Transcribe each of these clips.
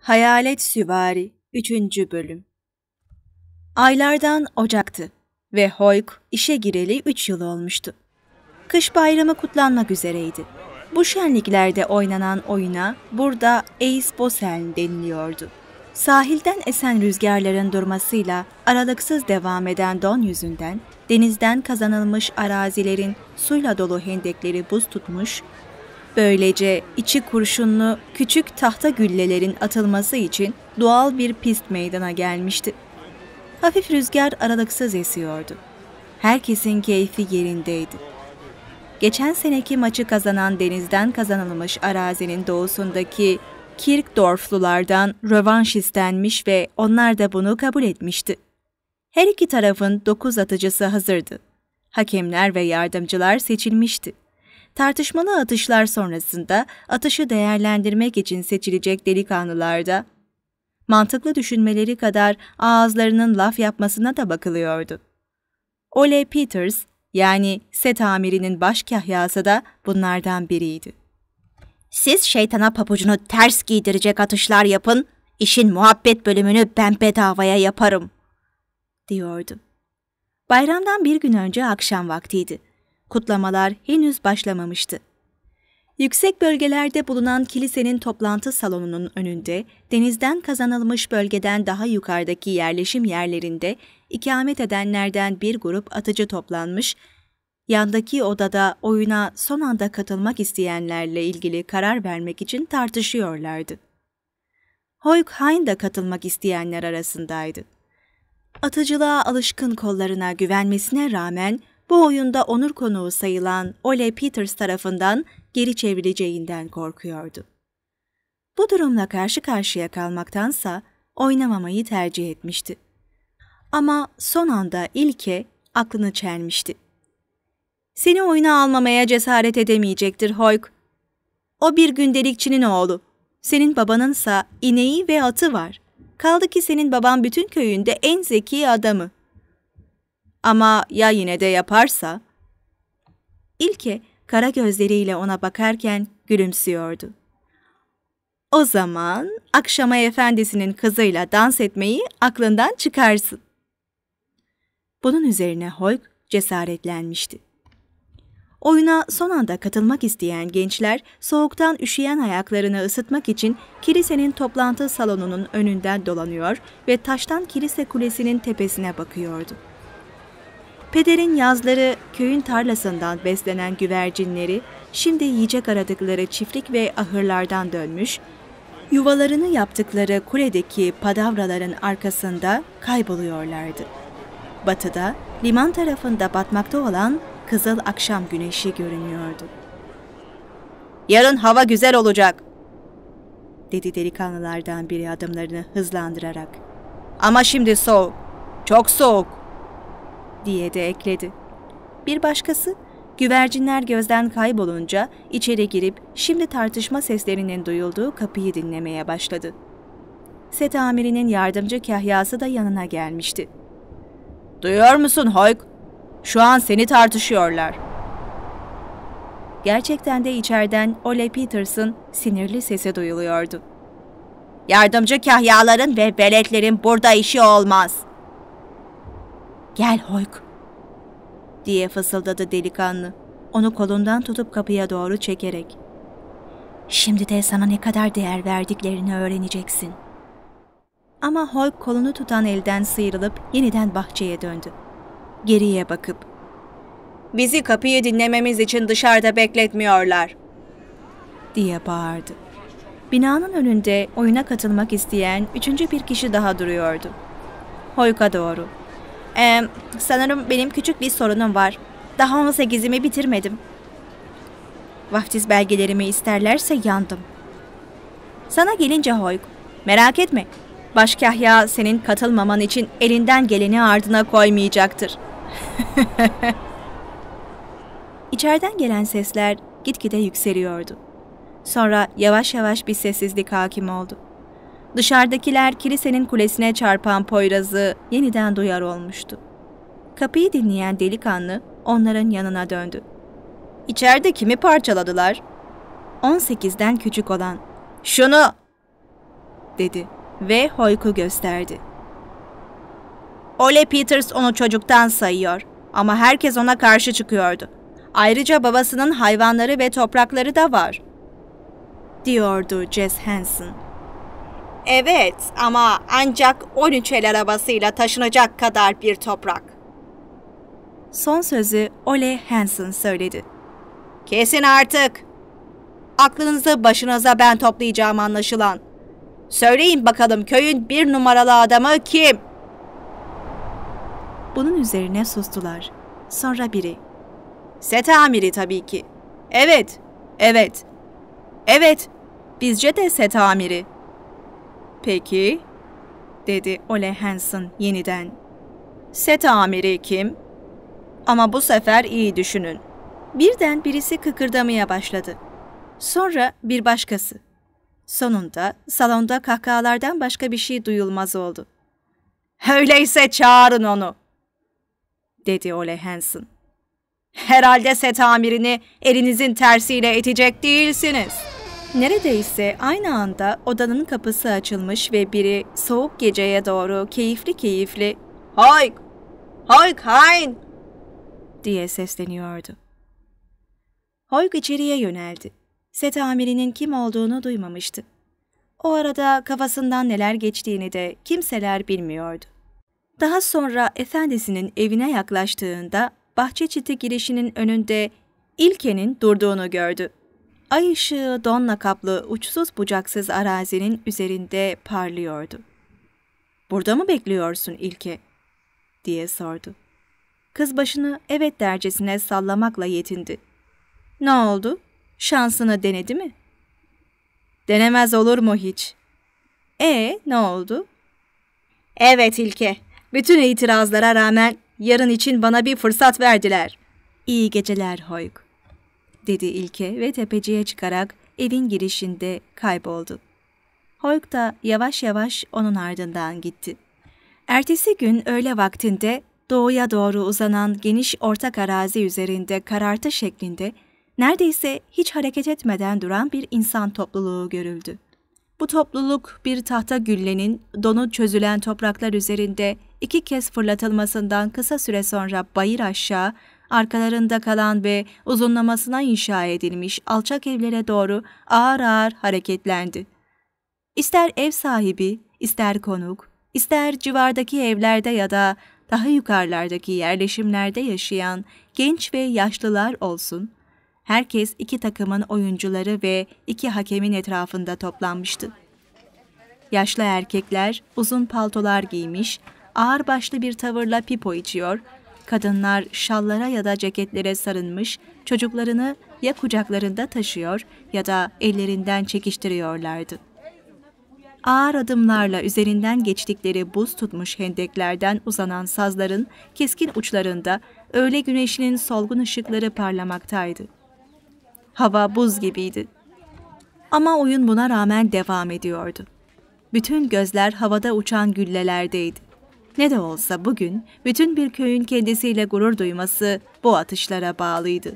Hayalet Süvari 3. Bölüm Aylardan Ocak'tı ve Hoyk işe gireli 3 yıl olmuştu. Kış bayramı kutlanmak üzereydi. Bu şenliklerde oynanan oyuna burada Ace Boseln deniliyordu. Sahilden esen rüzgarların durmasıyla aralıksız devam eden don yüzünden denizden kazanılmış arazilerin suyla dolu hendekleri buz tutmuş, Böylece içi kurşunlu küçük tahta güllelerin atılması için doğal bir pist meydana gelmişti. Hafif rüzgar aralıksız esiyordu. Herkesin keyfi yerindeydi. Geçen seneki maçı kazanan denizden kazanılmış arazinin doğusundaki Kirkdorflulardan rövanş istenmiş ve onlar da bunu kabul etmişti. Her iki tarafın dokuz atıcısı hazırdı. Hakemler ve yardımcılar seçilmişti. Tartışmalı atışlar sonrasında atışı değerlendirmek için seçilecek delikanlılarda mantıklı düşünmeleri kadar ağızlarının laf yapmasına da bakılıyordu. Ole Peters yani set amirinin baş kahyası da bunlardan biriydi. Siz şeytana papucunu ters giydirecek atışlar yapın, işin muhabbet bölümünü ben bedavaya yaparım, diyordu. Bayramdan bir gün önce akşam vaktiydi kutlamalar henüz başlamamıştı. Yüksek bölgelerde bulunan kilisenin toplantı salonunun önünde, denizden kazanılmış bölgeden daha yukarıdaki yerleşim yerlerinde ikamet edenlerden bir grup atıcı toplanmış, yandaki odada oyuna son anda katılmak isteyenlerle ilgili karar vermek için tartışıyorlardı. Hoykhain da katılmak isteyenler arasındaydı. Atıcılığa alışkın kollarına güvenmesine rağmen bu oyunda onur konuğu sayılan Ole Peters tarafından geri çevrileceğinden korkuyordu. Bu durumla karşı karşıya kalmaktansa oynamamayı tercih etmişti. Ama son anda ilke aklını çelmişti. Seni oyuna almamaya cesaret edemeyecektir Hoyk. O bir gündelikçinin oğlu. Senin babanınsa ineği ve atı var. Kaldı ki senin baban bütün köyünde en zeki adamı. Ama ya yine de yaparsa? İlke kara gözleriyle ona bakarken gülümsüyordu. O zaman akşama efendisinin kızıyla dans etmeyi aklından çıkarsın. Bunun üzerine Hoyk cesaretlenmişti. Oyuna son anda katılmak isteyen gençler soğuktan üşüyen ayaklarını ısıtmak için kilisenin toplantı salonunun önünden dolanıyor ve taştan kilise kulesinin tepesine bakıyordu. Pederin yazları köyün tarlasından beslenen güvercinleri şimdi yiyecek aradıkları çiftlik ve ahırlardan dönmüş, yuvalarını yaptıkları kuledeki padavraların arkasında kayboluyorlardı. Batıda, liman tarafında batmakta olan kızıl akşam güneşi görünüyordu. Yarın hava güzel olacak, dedi delikanlılardan biri adımlarını hızlandırarak. Ama şimdi soğuk, çok soğuk diye de ekledi. Bir başkası, güvercinler gözden kaybolunca içeri girip şimdi tartışma seslerinin duyulduğu kapıyı dinlemeye başladı. Set amirinin yardımcı kahyası da yanına gelmişti. ''Duyuyor musun Hoyk? Şu an seni tartışıyorlar.'' Gerçekten de içeriden Ole Peterson sinirli sesi duyuluyordu. Yardımcı kahyaların ve veletlerin burada işi olmaz. Gel Hoyk diye fısıldadı delikanlı. Onu kolundan tutup kapıya doğru çekerek. Şimdi de sana ne kadar değer verdiklerini öğreneceksin. Ama Hoyk kolunu tutan elden sıyrılıp yeniden bahçeye döndü. Geriye bakıp. Bizi kapıyı dinlememiz için dışarıda bekletmiyorlar. Diye bağırdı. Binanın önünde oyuna katılmak isteyen üçüncü bir kişi daha duruyordu. Hoyk'a doğru ee, sanırım benim küçük bir sorunum var. Daha 18'imi bitirmedim. Vaftiz belgelerimi isterlerse yandım. Sana gelince Hoyk, merak etme. Başkahya senin katılmaman için elinden geleni ardına koymayacaktır. İçeriden gelen sesler gitgide yükseliyordu. Sonra yavaş yavaş bir sessizlik hakim oldu. Dışarıdakiler kilisenin kulesine çarpan Poyraz'ı yeniden duyar olmuştu. Kapıyı dinleyen delikanlı onların yanına döndü. İçeride kimi parçaladılar? 18'den küçük olan. Şunu! dedi ve Hoyk'u gösterdi. Ole Peters onu çocuktan sayıyor ama herkes ona karşı çıkıyordu. Ayrıca babasının hayvanları ve toprakları da var, diyordu Jess Hansen. Evet ama ancak 13 el arabasıyla taşınacak kadar bir toprak. Son sözü Ole Hansen söyledi. Kesin artık. Aklınızı başınıza ben toplayacağım anlaşılan. Söyleyin bakalım köyün bir numaralı adamı kim? Bunun üzerine sustular. Sonra biri. Set amiri tabii ki. Evet, evet, evet. Bizce de set amiri. Peki, dedi Ole Hansen yeniden. Set amiri kim? Ama bu sefer iyi düşünün. Birden birisi kıkırdamaya başladı. Sonra bir başkası. Sonunda salonda kahkahalardan başka bir şey duyulmaz oldu. Öyleyse çağırın onu, dedi Ole Hansen. Herhalde set amirini elinizin tersiyle itecek değilsiniz.'' Neredeyse aynı anda odanın kapısı açılmış ve biri soğuk geceye doğru keyifli keyifli ''Hayk! Hayk hain!'' diye sesleniyordu. Hoyk içeriye yöneldi. Set amirinin kim olduğunu duymamıştı. O arada kafasından neler geçtiğini de kimseler bilmiyordu. Daha sonra efendisinin evine yaklaştığında bahçe çiti girişinin önünde İlke'nin durduğunu gördü. Ay ışığı donla kaplı uçsuz bucaksız arazinin üzerinde parlıyordu. ''Burada mı bekliyorsun İlke?'' diye sordu. Kız başını evet dercesine sallamakla yetindi. ''Ne oldu? Şansını denedi mi?'' ''Denemez olur mu hiç?'' ''E ne oldu?'' ''Evet İlke, bütün itirazlara rağmen yarın için bana bir fırsat verdiler.'' ''İyi geceler Hoyk.'' dedi ilke ve tepeciye çıkarak evin girişinde kayboldu. Hoyk da yavaş yavaş onun ardından gitti. Ertesi gün öğle vaktinde doğuya doğru uzanan geniş ortak arazi üzerinde karartı şeklinde neredeyse hiç hareket etmeden duran bir insan topluluğu görüldü. Bu topluluk bir tahta güllenin donu çözülen topraklar üzerinde iki kez fırlatılmasından kısa süre sonra bayır aşağı arkalarında kalan ve uzunlamasına inşa edilmiş alçak evlere doğru ağır ağır hareketlendi. İster ev sahibi, ister konuk, ister civardaki evlerde ya da daha yukarılardaki yerleşimlerde yaşayan genç ve yaşlılar olsun, herkes iki takımın oyuncuları ve iki hakemin etrafında toplanmıştı. Yaşlı erkekler uzun paltolar giymiş, ağır başlı bir tavırla pipo içiyor, Kadınlar şallara ya da ceketlere sarınmış, çocuklarını ya kucaklarında taşıyor ya da ellerinden çekiştiriyorlardı. Ağır adımlarla üzerinden geçtikleri buz tutmuş hendeklerden uzanan sazların keskin uçlarında öğle güneşinin solgun ışıkları parlamaktaydı. Hava buz gibiydi. Ama oyun buna rağmen devam ediyordu. Bütün gözler havada uçan güllelerdeydi. Ne de olsa bugün bütün bir köyün kendisiyle gurur duyması bu atışlara bağlıydı.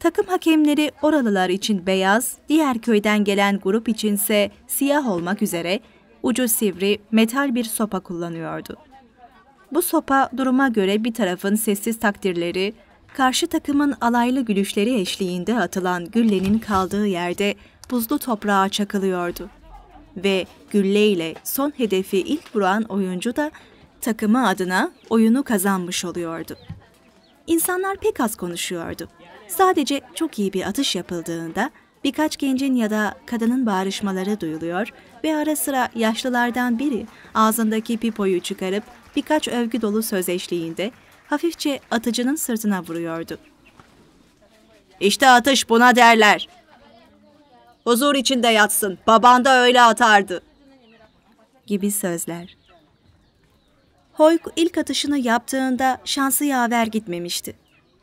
Takım hakemleri oralılar için beyaz, diğer köyden gelen grup içinse siyah olmak üzere ucu sivri metal bir sopa kullanıyordu. Bu sopa duruma göre bir tarafın sessiz takdirleri, karşı takımın alaylı gülüşleri eşliğinde atılan güllenin kaldığı yerde buzlu toprağa çakılıyordu ve gülleyle son hedefi ilk vuran oyuncu da takımı adına oyunu kazanmış oluyordu. İnsanlar pek az konuşuyordu. Sadece çok iyi bir atış yapıldığında birkaç gencin ya da kadının bağrışmaları duyuluyor ve ara sıra yaşlılardan biri ağzındaki pipoyu çıkarıp birkaç övgü dolu söz eşliğinde hafifçe atıcının sırtına vuruyordu. İşte atış buna derler huzur içinde yatsın. Baban da öyle atardı. Gibi sözler. Hoyk ilk atışını yaptığında şansı yaver gitmemişti.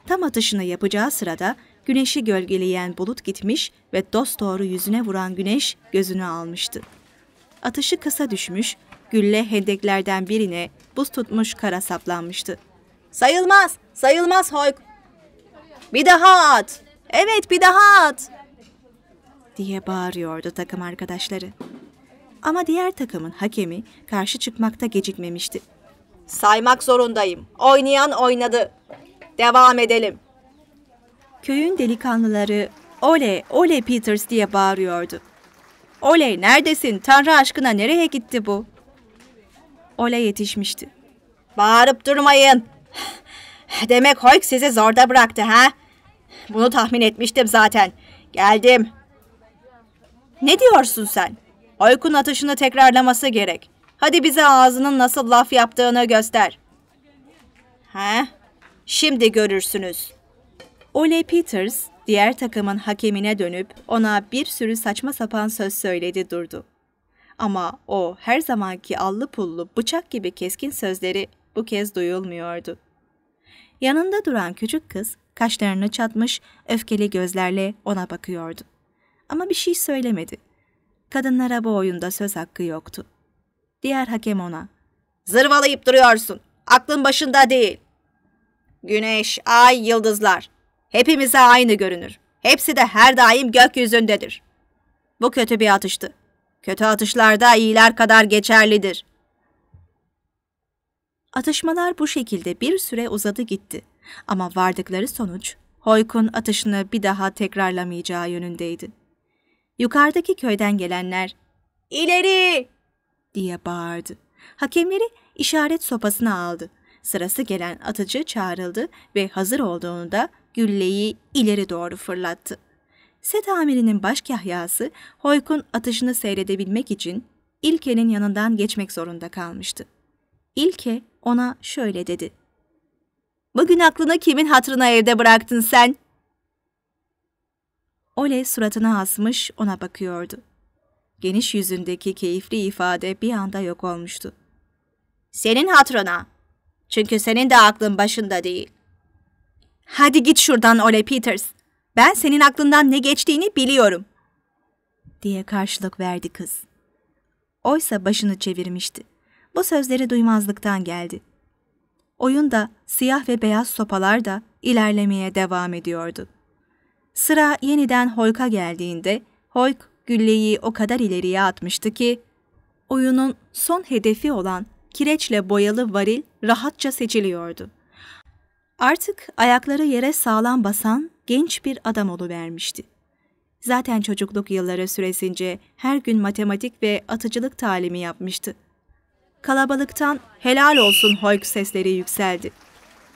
Tam atışını yapacağı sırada güneşi gölgeleyen bulut gitmiş ve dost doğru yüzüne vuran güneş gözünü almıştı. Atışı kısa düşmüş, gülle hendeklerden birine buz tutmuş kara saplanmıştı. Sayılmaz, sayılmaz Hoyk. Bir daha at. Evet bir daha at diye bağırıyordu takım arkadaşları. Ama diğer takımın hakemi karşı çıkmakta gecikmemişti. Saymak zorundayım. Oynayan oynadı. Devam edelim. Köyün delikanlıları "Ole, ole Peters" diye bağırıyordu. "Ole, neredesin? Tanrı aşkına nereye gitti bu?" Ole yetişmişti. "Bağırıp durmayın. Demek Hoyk sizi zorda bıraktı ha? Bunu tahmin etmiştim zaten. Geldim. Ne diyorsun sen? Aykun atışını tekrarlaması gerek. Hadi bize ağzının nasıl laf yaptığını göster. He? Şimdi görürsünüz. Ole Peters diğer takımın hakemine dönüp ona bir sürü saçma sapan söz söyledi durdu. Ama o her zamanki allı pullu bıçak gibi keskin sözleri bu kez duyulmuyordu. Yanında duran küçük kız kaşlarını çatmış öfkeli gözlerle ona bakıyordu ama bir şey söylemedi. Kadınlara bu oyunda söz hakkı yoktu. Diğer hakem ona. Zırvalayıp duruyorsun. Aklın başında değil. Güneş, ay, yıldızlar. Hepimize aynı görünür. Hepsi de her daim gökyüzündedir. Bu kötü bir atıştı. Kötü atışlarda iyiler kadar geçerlidir. Atışmalar bu şekilde bir süre uzadı gitti. Ama vardıkları sonuç Hoykun atışını bir daha tekrarlamayacağı yönündeydi. Yukarıdaki köyden gelenler ileri diye bağırdı. Hakemleri işaret sopasını aldı. Sırası gelen atıcı çağrıldı ve hazır olduğunda gülleyi ileri doğru fırlattı. Set amirinin baş kahyası Hoyk'un atışını seyredebilmek için İlke'nin yanından geçmek zorunda kalmıştı. İlke ona şöyle dedi. Bugün aklını kimin hatrına evde bıraktın sen? Ole suratına asmış ona bakıyordu. Geniş yüzündeki keyifli ifade bir anda yok olmuştu. Senin hatrına. Çünkü senin de aklın başında değil. Hadi git şuradan Ole Peters. Ben senin aklından ne geçtiğini biliyorum. Diye karşılık verdi kız. Oysa başını çevirmişti. Bu sözleri duymazlıktan geldi. Oyunda siyah ve beyaz sopalar da ilerlemeye devam ediyordu. Sıra yeniden Hoyk'a geldiğinde Hoyk gülleyi o kadar ileriye atmıştı ki oyunun son hedefi olan kireçle boyalı varil rahatça seçiliyordu. Artık ayakları yere sağlam basan genç bir adam oluvermişti. Zaten çocukluk yılları süresince her gün matematik ve atıcılık talimi yapmıştı. Kalabalıktan helal olsun hoyk sesleri yükseldi.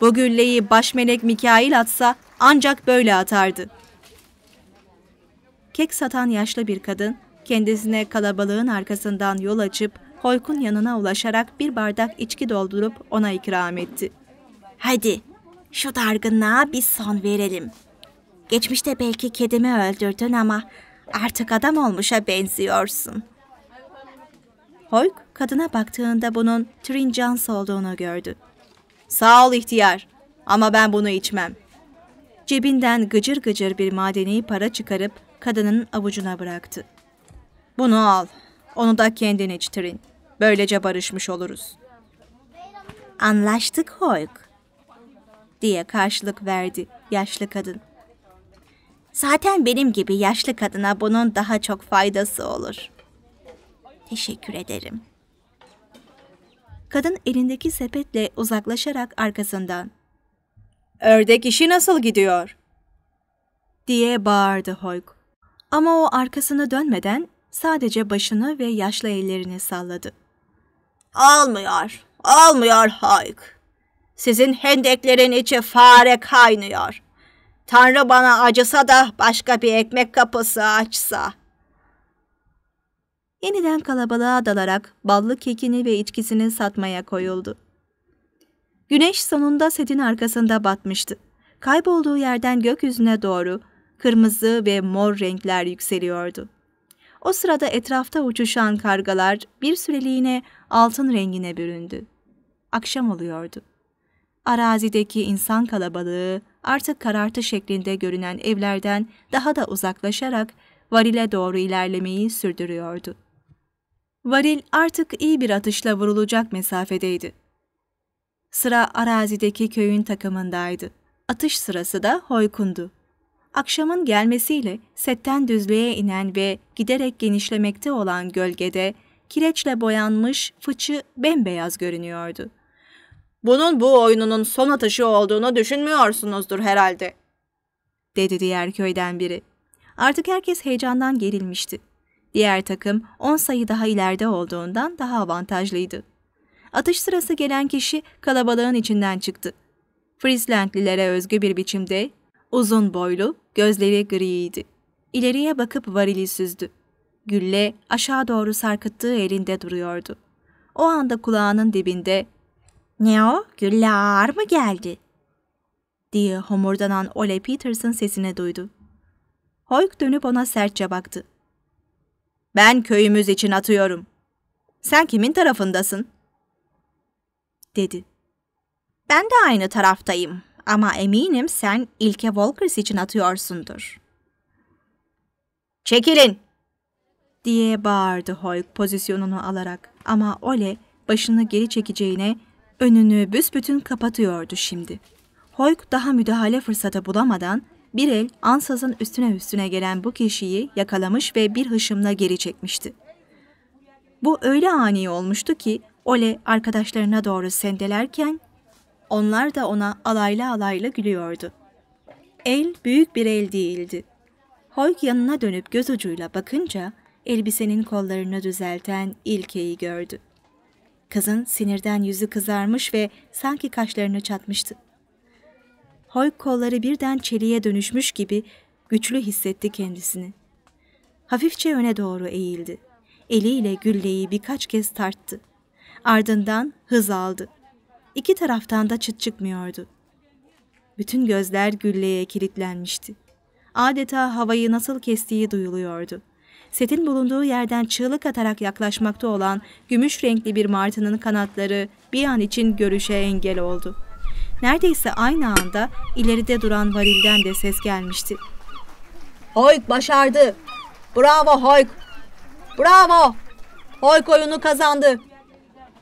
Bu gülleyi başmelek Mikail atsa ancak böyle atardı.'' kek satan yaşlı bir kadın kendisine kalabalığın arkasından yol açıp Hoyk'un yanına ulaşarak bir bardak içki doldurup ona ikram etti. Hadi şu dargınlığa bir son verelim. Geçmişte belki kedimi öldürdün ama artık adam olmuşa benziyorsun. Hoyk kadına baktığında bunun Trin Jones olduğunu gördü. Sağ ol ihtiyar ama ben bunu içmem. Cebinden gıcır gıcır bir madeni para çıkarıp kadının avucuna bıraktı. Bunu al. Onu da kendin içtirin. Böylece barışmış oluruz. Anlaştık Hoyk. Diye karşılık verdi yaşlı kadın. Zaten benim gibi yaşlı kadına bunun daha çok faydası olur. Teşekkür ederim. Kadın elindeki sepetle uzaklaşarak arkasından. Ördek işi nasıl gidiyor? Diye bağırdı Hoyk. Ama o arkasını dönmeden sadece başını ve yaşlı ellerini salladı. Almıyor, almıyor Hayk. Sizin hendeklerin içi fare kaynıyor. Tanrı bana acısa da başka bir ekmek kapısı açsa. Yeniden kalabalığa dalarak ballı kekini ve içkisini satmaya koyuldu. Güneş sonunda setin arkasında batmıştı. Kaybolduğu yerden gökyüzüne doğru kırmızı ve mor renkler yükseliyordu. O sırada etrafta uçuşan kargalar bir süreliğine altın rengine büründü. Akşam oluyordu. Arazideki insan kalabalığı artık karartı şeklinde görünen evlerden daha da uzaklaşarak varile doğru ilerlemeyi sürdürüyordu. Varil artık iyi bir atışla vurulacak mesafedeydi. Sıra arazideki köyün takımındaydı. Atış sırası da Hoykun'du. Akşamın gelmesiyle setten düzlüğe inen ve giderek genişlemekte olan gölgede kireçle boyanmış fıçı bembeyaz görünüyordu. ''Bunun bu oyununun son atışı olduğunu düşünmüyorsunuzdur herhalde.'' dedi diğer köyden biri. Artık herkes heyecandan gerilmişti. Diğer takım 10 sayı daha ileride olduğundan daha avantajlıydı. Atış sırası gelen kişi kalabalığın içinden çıktı. Frieslandlilere özgü bir biçimde uzun boylu, Gözleri griydi. İleriye bakıp varili süzdü. Gülle aşağı doğru sarkıttığı elinde duruyordu. O anda kulağının dibinde ''Ne o? Gülle ağır mı geldi?'' diye homurdanan Ole Peterson sesini duydu. Hoyk dönüp ona sertçe baktı. ''Ben köyümüz için atıyorum. Sen kimin tarafındasın?'' dedi. ''Ben de aynı taraftayım.'' ama eminim sen ilke Volkers için atıyorsundur. Çekilin! diye bağırdı Hoyk pozisyonunu alarak ama Ole başını geri çekeceğine önünü büsbütün kapatıyordu şimdi. Hoyk daha müdahale fırsatı bulamadan bir el ansazın üstüne üstüne gelen bu kişiyi yakalamış ve bir hışımla geri çekmişti. Bu öyle ani olmuştu ki Ole arkadaşlarına doğru sendelerken onlar da ona alaylı alaylı gülüyordu. El büyük bir el değildi. Hoyk yanına dönüp göz ucuyla bakınca elbisenin kollarını düzelten ilkeyi gördü. Kızın sinirden yüzü kızarmış ve sanki kaşlarını çatmıştı. Hoyk kolları birden çeliğe dönüşmüş gibi güçlü hissetti kendisini. Hafifçe öne doğru eğildi. Eliyle gülleyi birkaç kez tarttı. Ardından hız aldı iki taraftan da çıt çıkmıyordu. Bütün gözler gülleye kilitlenmişti. Adeta havayı nasıl kestiği duyuluyordu. Setin bulunduğu yerden çığlık atarak yaklaşmakta olan gümüş renkli bir martının kanatları bir an için görüşe engel oldu. Neredeyse aynı anda ileride duran varilden de ses gelmişti. Hoyk başardı. Bravo Hoyk. Bravo. Hoyk oyunu kazandı.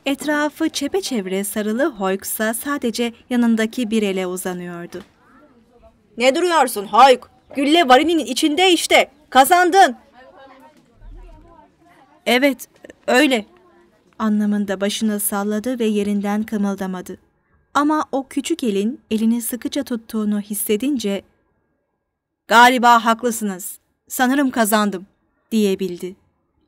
Etrafı çepeçevre sarılı Hoyk'sa sadece yanındaki bir ele uzanıyordu. Ne duruyorsun Hoyk? Gülle varininin içinde işte. Kazandın. Evet, öyle. Anlamında başını salladı ve yerinden kımıldamadı. Ama o küçük elin elini sıkıca tuttuğunu hissedince "Galiba haklısınız. Sanırım kazandım." diyebildi.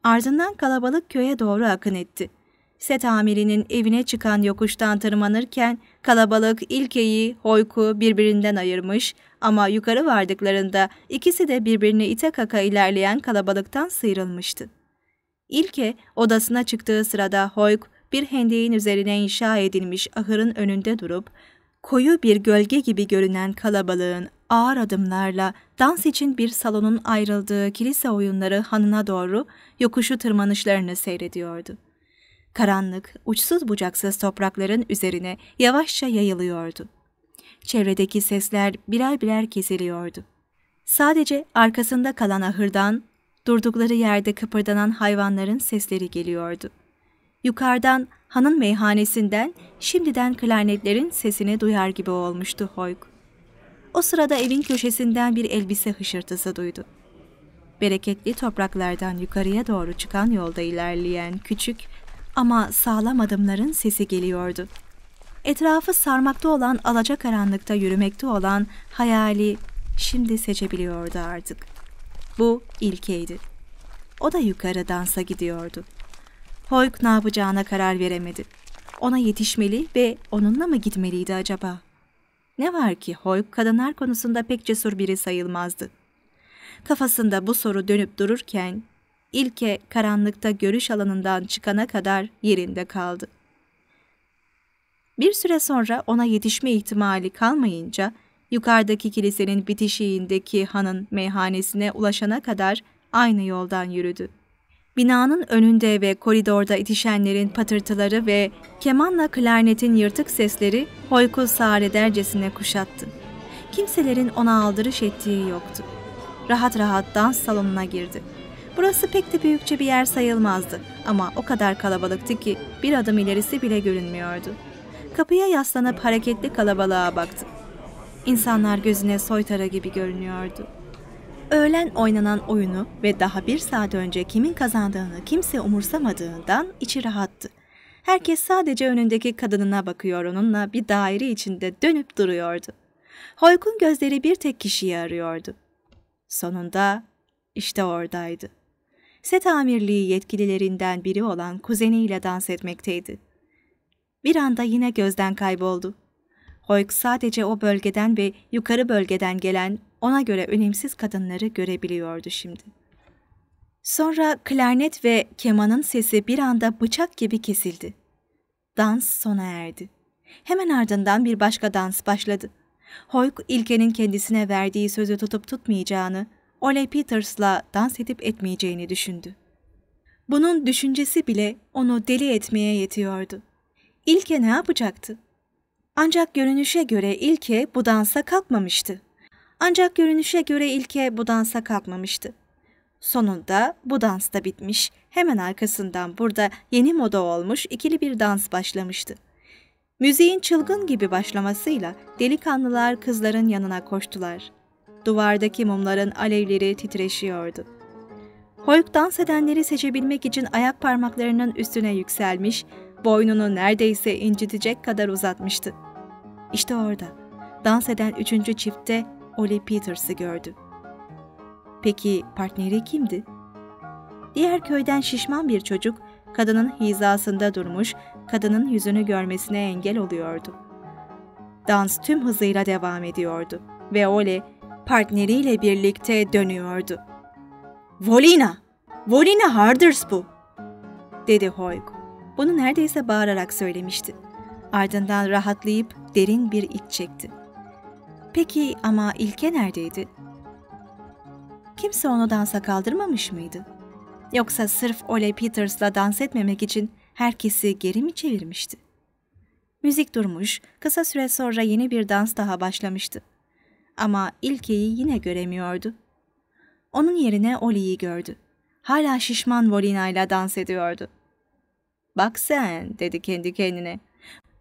Ardından kalabalık köye doğru akın etti. Set amirinin evine çıkan yokuştan tırmanırken kalabalık ilkeyi, hoyku birbirinden ayırmış ama yukarı vardıklarında ikisi de birbirini ite kaka ilerleyen kalabalıktan sıyrılmıştı. İlke odasına çıktığı sırada Hoyk bir hendeğin üzerine inşa edilmiş ahırın önünde durup koyu bir gölge gibi görünen kalabalığın ağır adımlarla dans için bir salonun ayrıldığı kilise oyunları hanına doğru yokuşu tırmanışlarını seyrediyordu karanlık, uçsuz bucaksız toprakların üzerine yavaşça yayılıyordu. Çevredeki sesler birer birer kesiliyordu. Sadece arkasında kalan ahırdan, durdukları yerde kıpırdanan hayvanların sesleri geliyordu. Yukarıdan hanın meyhanesinden şimdiden klarnetlerin sesini duyar gibi olmuştu Hoyk. O sırada evin köşesinden bir elbise hışırtısı duydu. Bereketli topraklardan yukarıya doğru çıkan yolda ilerleyen küçük, ama sağlam adımların sesi geliyordu. Etrafı sarmakta olan alaca karanlıkta yürümekte olan hayali şimdi seçebiliyordu artık. Bu ilkeydi. O da yukarı dansa gidiyordu. Hoyk ne yapacağına karar veremedi. Ona yetişmeli ve onunla mı gitmeliydi acaba? Ne var ki Hoyk kadınlar konusunda pek cesur biri sayılmazdı. Kafasında bu soru dönüp dururken ilke karanlıkta görüş alanından çıkana kadar yerinde kaldı. Bir süre sonra ona yetişme ihtimali kalmayınca yukarıdaki kilisenin bitişiğindeki hanın meyhanesine ulaşana kadar aynı yoldan yürüdü. Binanın önünde ve koridorda itişenlerin patırtıları ve kemanla klarnetin yırtık sesleri hoykul sağır edercesine kuşattı. Kimselerin ona aldırış ettiği yoktu. Rahat rahat dans salonuna girdi. Burası pek de büyükçe bir yer sayılmazdı ama o kadar kalabalıktı ki bir adım ilerisi bile görünmüyordu. Kapıya yaslanıp hareketli kalabalığa baktı. İnsanlar gözüne soytara gibi görünüyordu. Öğlen oynanan oyunu ve daha bir saat önce kimin kazandığını kimse umursamadığından içi rahattı. Herkes sadece önündeki kadınına bakıyor onunla bir daire içinde dönüp duruyordu. Hoykun gözleri bir tek kişiyi arıyordu. Sonunda işte oradaydı set amirliği yetkililerinden biri olan kuzeniyle dans etmekteydi. Bir anda yine gözden kayboldu. Hoyk sadece o bölgeden ve yukarı bölgeden gelen ona göre önemsiz kadınları görebiliyordu şimdi. Sonra klarnet ve kemanın sesi bir anda bıçak gibi kesildi. Dans sona erdi. Hemen ardından bir başka dans başladı. Hoyk, ilke'nin kendisine verdiği sözü tutup tutmayacağını, Ole Peters'la dans edip etmeyeceğini düşündü. Bunun düşüncesi bile onu deli etmeye yetiyordu. İlke ne yapacaktı? Ancak görünüşe göre İlke bu dansa kalkmamıştı. Ancak görünüşe göre İlke bu dansa kalkmamıştı. Sonunda bu dans da bitmiş, hemen arkasından burada yeni moda olmuş ikili bir dans başlamıştı. Müziğin çılgın gibi başlamasıyla delikanlılar kızların yanına koştular. Duvardaki mumların alevleri titreşiyordu. Holk dans edenleri seçebilmek için ayak parmaklarının üstüne yükselmiş, boynunu neredeyse incitecek kadar uzatmıştı. İşte orada, dans eden üçüncü çiftte Oli Peters'ı gördü. Peki partneri kimdi? Diğer köyden şişman bir çocuk, kadının hizasında durmuş, kadının yüzünü görmesine engel oluyordu. Dans tüm hızıyla devam ediyordu ve Ole partneriyle birlikte dönüyordu. Volina! Volina Harders bu! dedi Hoyg. Bunu neredeyse bağırarak söylemişti. Ardından rahatlayıp derin bir iç çekti. Peki ama İlke neredeydi? Kimse onu dansa kaldırmamış mıydı? Yoksa sırf Ole Peters'la dans etmemek için herkesi geri mi çevirmişti? Müzik durmuş, kısa süre sonra yeni bir dans daha başlamıştı. Ama ilkeyi yine göremiyordu. Onun yerine Oli'yi gördü. Hala şişman Volina ile dans ediyordu. Bak sen dedi kendi kendine.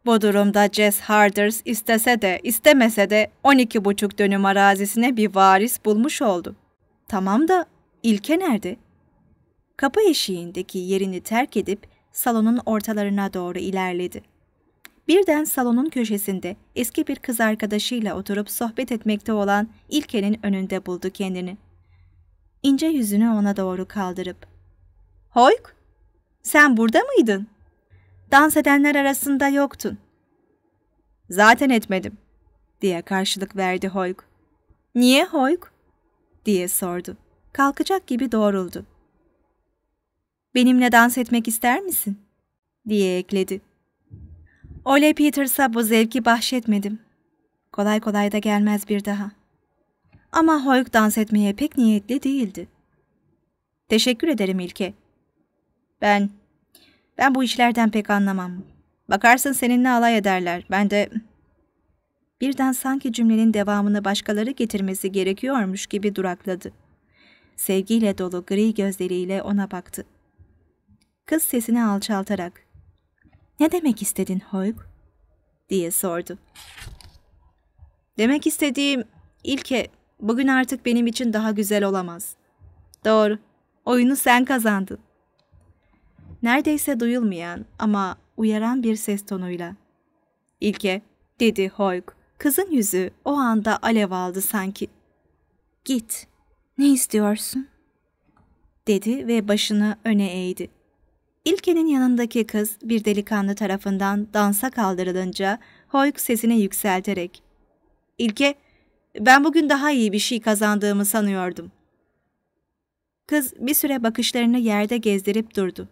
Bu durumda Jess Harders istese de istemese de 12 buçuk dönüm arazisine bir varis bulmuş oldu. Tamam da ilke nerede? Kapı eşiğindeki yerini terk edip salonun ortalarına doğru ilerledi. Birden salonun köşesinde eski bir kız arkadaşıyla oturup sohbet etmekte olan İlke'nin önünde buldu kendini. İnce yüzünü ona doğru kaldırıp ''Hoyk, sen burada mıydın? Dans edenler arasında yoktun.'' ''Zaten etmedim.'' diye karşılık verdi Hoyk. ''Niye Hoyk?'' diye sordu. Kalkacak gibi doğruldu. ''Benimle dans etmek ister misin?'' diye ekledi. Ole Peters'a bu zevki bahşetmedim. Kolay kolay da gelmez bir daha. Ama Hoyk dans etmeye pek niyetli değildi. Teşekkür ederim İlke. Ben, ben bu işlerden pek anlamam. Bakarsın seninle alay ederler. Ben de... Birden sanki cümlenin devamını başkaları getirmesi gerekiyormuş gibi durakladı. Sevgiyle dolu gri gözleriyle ona baktı. Kız sesini alçaltarak ne demek istedin Hoyg? diye sordu. Demek istediğim ilke bugün artık benim için daha güzel olamaz. Doğru, oyunu sen kazandın. Neredeyse duyulmayan ama uyaran bir ses tonuyla. İlke, dedi Hoyg. Kızın yüzü o anda alev aldı sanki. Git, ne istiyorsun? dedi ve başını öne eğdi. İlke'nin yanındaki kız bir delikanlı tarafından dansa kaldırılınca Hoyk sesini yükselterek İlke, ben bugün daha iyi bir şey kazandığımı sanıyordum. Kız bir süre bakışlarını yerde gezdirip durdu.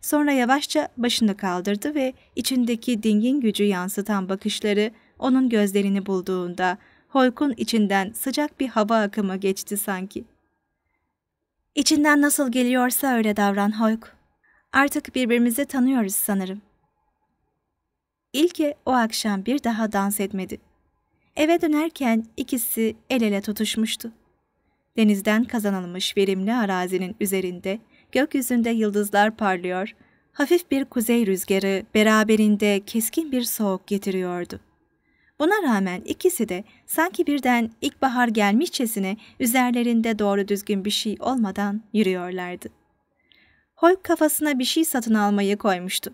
Sonra yavaşça başını kaldırdı ve içindeki dingin gücü yansıtan bakışları onun gözlerini bulduğunda Hoyk'un içinden sıcak bir hava akımı geçti sanki. İçinden nasıl geliyorsa öyle davran Hoyk. Artık birbirimizi tanıyoruz sanırım. İlke o akşam bir daha dans etmedi. Eve dönerken ikisi el ele tutuşmuştu. Denizden kazanılmış verimli arazinin üzerinde gökyüzünde yıldızlar parlıyor, hafif bir kuzey rüzgarı beraberinde keskin bir soğuk getiriyordu. Buna rağmen ikisi de sanki birden ilkbahar gelmişçesine üzerlerinde doğru düzgün bir şey olmadan yürüyorlardı. Holp kafasına bir şey satın almayı koymuştu.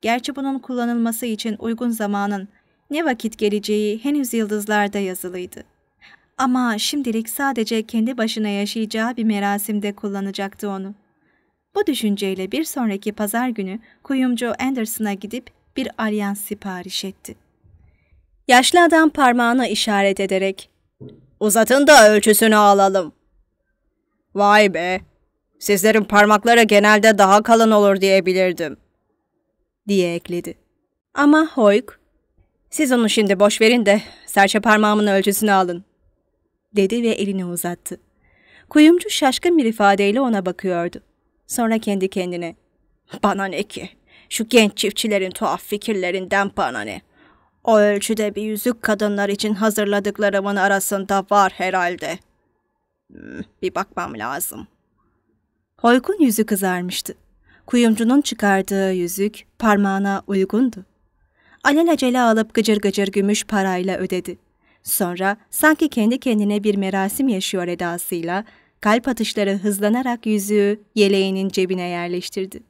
Gerçi bunun kullanılması için uygun zamanın ne vakit geleceği henüz yıldızlarda yazılıydı. Ama şimdilik sadece kendi başına yaşayacağı bir merasimde kullanacaktı onu. Bu düşünceyle bir sonraki pazar günü kuyumcu Anderson'a gidip bir alyans sipariş etti. Yaşlı adam parmağına işaret ederek ''Uzatın da ölçüsünü alalım.'' ''Vay be, Sizlerin parmakları genelde daha kalın olur diyebilirdim. Diye ekledi. Ama Hoyk, siz onu şimdi boş verin de serçe parmağımın ölçüsünü alın. Dedi ve elini uzattı. Kuyumcu şaşkın bir ifadeyle ona bakıyordu. Sonra kendi kendine. Bana ne ki? Şu genç çiftçilerin tuhaf fikirlerinden bana ne? O ölçüde bir yüzük kadınlar için hazırladıklarımın arasında var herhalde. Hmm, bir bakmam lazım.'' Hoykun yüzü kızarmıştı. Kuyumcunun çıkardığı yüzük parmağına uygundu. Alelacele alıp gıcır gıcır gümüş parayla ödedi. Sonra sanki kendi kendine bir merasim yaşıyor edasıyla kalp atışları hızlanarak yüzüğü yeleğinin cebine yerleştirdi.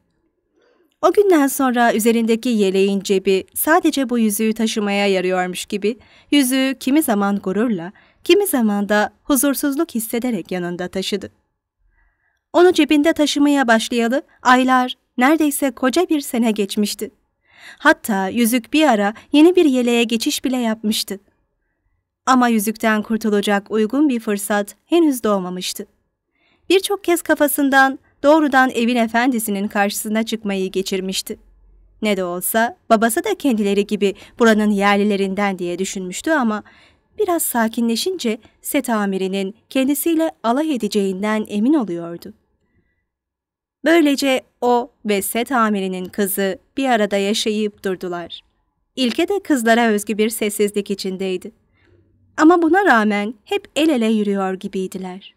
O günden sonra üzerindeki yeleğin cebi sadece bu yüzüğü taşımaya yarıyormuş gibi yüzüğü kimi zaman gururla, kimi zaman da huzursuzluk hissederek yanında taşıdı. Onu cebinde taşımaya başlayalı aylar, neredeyse koca bir sene geçmişti. Hatta yüzük bir ara yeni bir yeleğe geçiş bile yapmıştı. Ama yüzükten kurtulacak uygun bir fırsat henüz doğmamıştı. Birçok kez kafasından doğrudan evin efendisinin karşısına çıkmayı geçirmişti. Ne de olsa babası da kendileri gibi buranın yerlilerinden diye düşünmüştü ama biraz sakinleşince set amirinin kendisiyle alay edeceğinden emin oluyordu. Böylece o ve Set amirinin kızı bir arada yaşayıp durdular. İlke de kızlara özgü bir sessizlik içindeydi. Ama buna rağmen hep el ele yürüyor gibiydiler.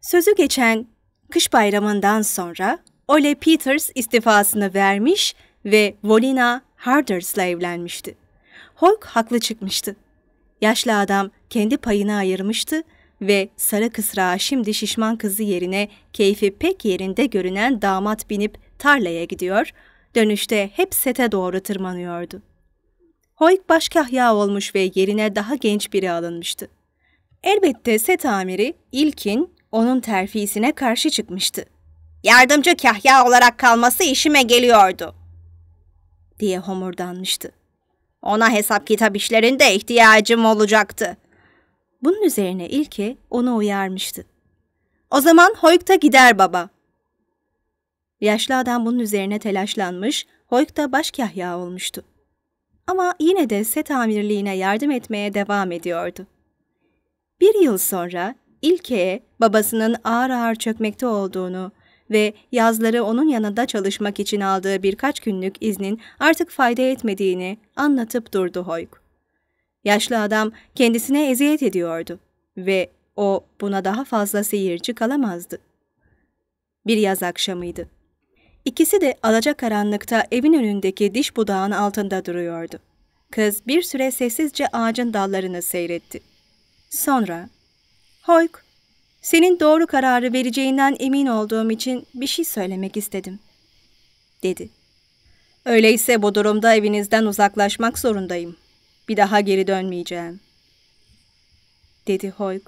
Sözü geçen kış bayramından sonra Ole Peters istifasını vermiş ve Volina Harders'la evlenmişti. Hulk haklı çıkmıştı. Yaşlı adam kendi payını ayırmıştı ve Sara Kısra'a şimdi şişman kızı yerine keyfi pek yerinde görünen damat binip tarlaya gidiyor, dönüşte hep sete doğru tırmanıyordu. Hoyk başkahya olmuş ve yerine daha genç biri alınmıştı. Elbette set amiri ilkin onun terfisine karşı çıkmıştı. Yardımcı kahya olarak kalması işime geliyordu diye homurdanmıştı. Ona hesap kitap işlerinde ihtiyacım olacaktı. Bunun üzerine ilki onu uyarmıştı. O zaman Hoykta gider baba. Yaşlı adam bunun üzerine telaşlanmış, Hoykta baş kahya olmuştu. Ama yine de set amirliğine yardım etmeye devam ediyordu. Bir yıl sonra İlke'ye babasının ağır ağır çökmekte olduğunu ve yazları onun yanında çalışmak için aldığı birkaç günlük iznin artık fayda etmediğini anlatıp durdu Hoyk. Yaşlı adam kendisine eziyet ediyordu ve o buna daha fazla seyirci kalamazdı. Bir yaz akşamıydı. İkisi de karanlıkta evin önündeki diş budağın altında duruyordu. Kız bir süre sessizce ağacın dallarını seyretti. Sonra, ''Hoyk, senin doğru kararı vereceğinden emin olduğum için bir şey söylemek istedim.'' dedi. ''Öyleyse bu durumda evinizden uzaklaşmak zorundayım.'' Bir daha geri dönmeyeceğim. Dedi Hoyk.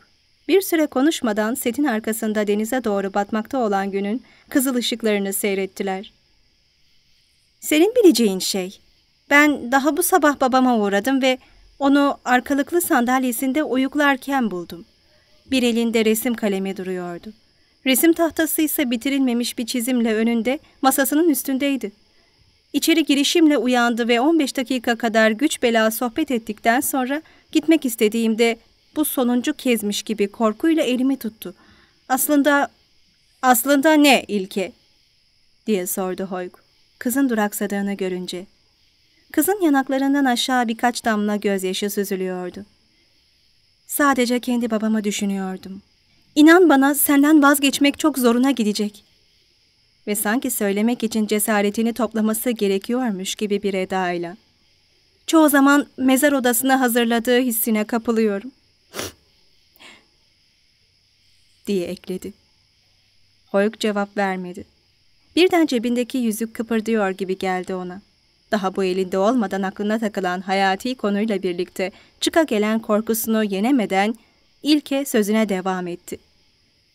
Bir süre konuşmadan setin arkasında denize doğru batmakta olan günün kızıl ışıklarını seyrettiler. Senin bileceğin şey. Ben daha bu sabah babama uğradım ve onu arkalıklı sandalyesinde uyuklarken buldum. Bir elinde resim kalemi duruyordu. Resim tahtası ise bitirilmemiş bir çizimle önünde masasının üstündeydi. İçeri girişimle uyandı ve 15 dakika kadar güç bela sohbet ettikten sonra gitmek istediğimde bu sonuncu kezmiş gibi korkuyla elimi tuttu. Aslında, aslında ne ilke? diye sordu Hoyg. Kızın duraksadığını görünce. Kızın yanaklarından aşağı birkaç damla gözyaşı süzülüyordu. Sadece kendi babama düşünüyordum. İnan bana senden vazgeçmek çok zoruna gidecek ve sanki söylemek için cesaretini toplaması gerekiyormuş gibi bir edayla. Çoğu zaman mezar odasına hazırladığı hissine kapılıyorum. diye ekledi. Hoyuk cevap vermedi. Birden cebindeki yüzük kıpırdıyor gibi geldi ona. Daha bu elinde olmadan aklına takılan hayati konuyla birlikte çıka gelen korkusunu yenemeden ilke sözüne devam etti.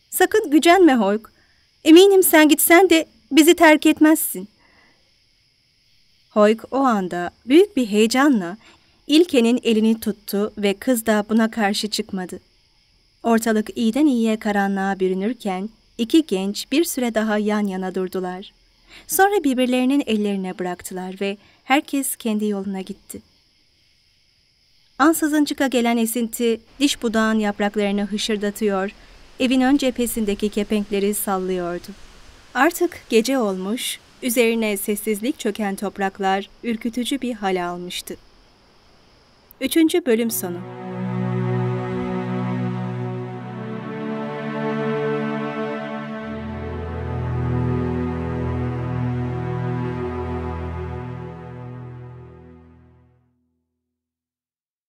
Sakın gücenme Hoyk. Eminim sen gitsen de bizi terk etmezsin. Hoyk o anda büyük bir heyecanla İlke'nin elini tuttu ve kız da buna karşı çıkmadı. Ortalık iyiden iyiye karanlığa bürünürken iki genç bir süre daha yan yana durdular. Sonra birbirlerinin ellerine bıraktılar ve herkes kendi yoluna gitti. Ansızın çıka gelen esinti diş budağın yapraklarını hışırdatıyor evin ön cephesindeki kepenkleri sallıyordu. Artık gece olmuş, üzerine sessizlik çöken topraklar ürkütücü bir hal almıştı. Üçüncü Bölüm Sonu